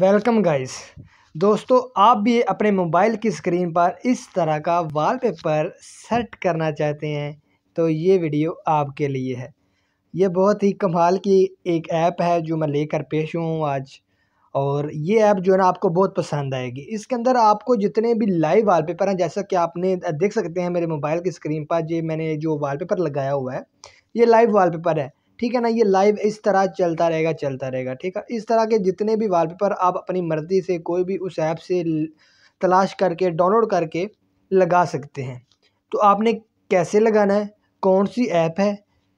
welcome guys दोस्तों आप भी अपने मोबाइल की स्क्रीन पर इस तरह का वॉलपेपर सेट करना चाहते हैं तो ये वीडियो आपके लिए है ये बहुत ही कमाल की एक ऐप है जो मैं लेकर पेश हूँ आज और ये ऐप जो है ना आपको बहुत पसंद आएगी इसके अंदर आपको जितने भी लाइव वॉलपेपर हैं जैसा कि आपने देख सकते हैं मेरे मोबाइल की स्क्रीन पर ये मैंने जो वॉलपेपर लगाया हुआ है ये लाइव वॉलपेपर है ठीक है ना ये लाइव इस तरह चलता रहेगा चलता रहेगा ठीक है इस तरह के जितने भी वॉलपेपर आप अपनी मर्ज़ी से कोई भी उस ऐप से तलाश करके डाउनलोड करके लगा सकते हैं तो आपने कैसे लगाना है कौन सी ऐप है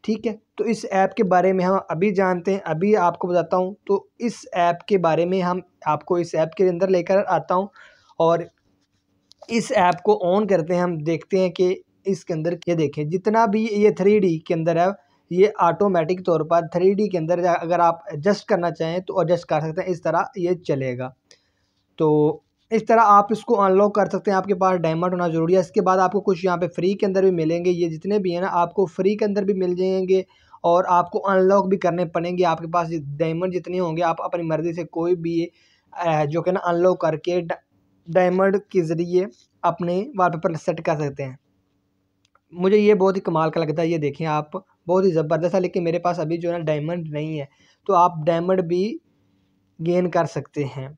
ठीक है तो इस ऐप के बारे में हम अभी जानते हैं अभी आपको बताता हूँ तो इस ऐप के बारे में हम आपको इस ऐप के अंदर लेकर आता हूँ और इस ऐप को ऑन करते हैं हम देखते हैं कि इसके अंदर ये देखें जितना भी ये थ्री के अंदर है ये ऑटोमेटिक तौर पर थ्री के अंदर अगर आप एडजस्ट करना चाहें तो एडजस्ट कर सकते हैं इस तरह ये चलेगा तो इस तरह आप इसको अनलॉक कर सकते हैं आपके पास डायमंड होना ज़रूरी है इसके बाद आपको कुछ यहाँ पे फ्री के अंदर भी मिलेंगे ये जितने भी हैं ना आपको फ्री के अंदर भी मिल जाएंगे और आपको अनलॉक भी करने पड़ेंगे आपके पास डायमंड जितने होंगे आप अपनी मर्ज़ी से कोई भी जो कि ना अनलॉक करके डायमंड के ज़रिए अपने वाल सेट कर सकते हैं मुझे ये बहुत ही कमाल का लगता है ये देखें आप बहुत ही ज़बरदस्त है लेकिन मेरे पास अभी जो है डायमंड नहीं है तो आप डायमंड भी गेन कर सकते हैं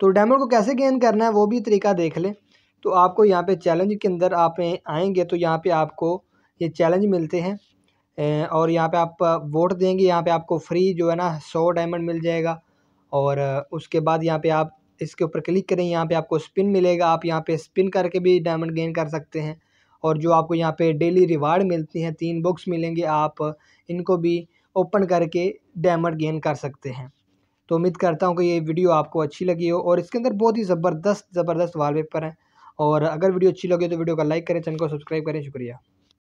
तो डायमंड को कैसे गेन करना है वो भी तरीका देख लें तो आपको यहाँ पे चैलेंज के अंदर आप आएंगे तो यहाँ पे आपको ये चैलेंज मिलते हैं और यहाँ पे आप वोट देंगे यहाँ पे आपको फ्री जो है ना सौ डायमंड मिल जाएगा और उसके बाद यहाँ पे आप इसके ऊपर क्लिक करें यहाँ पे आपको स्पिन मिलेगा आप यहाँ पे स्पिन करके भी डायमंड गेन कर सकते हैं और जो आपको यहाँ पे डेली रिवार्ड मिलती हैं तीन बुक्स मिलेंगे आप इनको भी ओपन करके डैमर गेन कर सकते हैं तो उम्मीद करता हूँ कि ये वीडियो आपको अच्छी लगी हो और इसके अंदर बहुत ही ज़बरदस्त ज़बरदस्त वाल हैं और अगर वीडियो अच्छी लगी तो वीडियो का लाइक करें चैनल को सब्सक्राइब करें शुक्रिया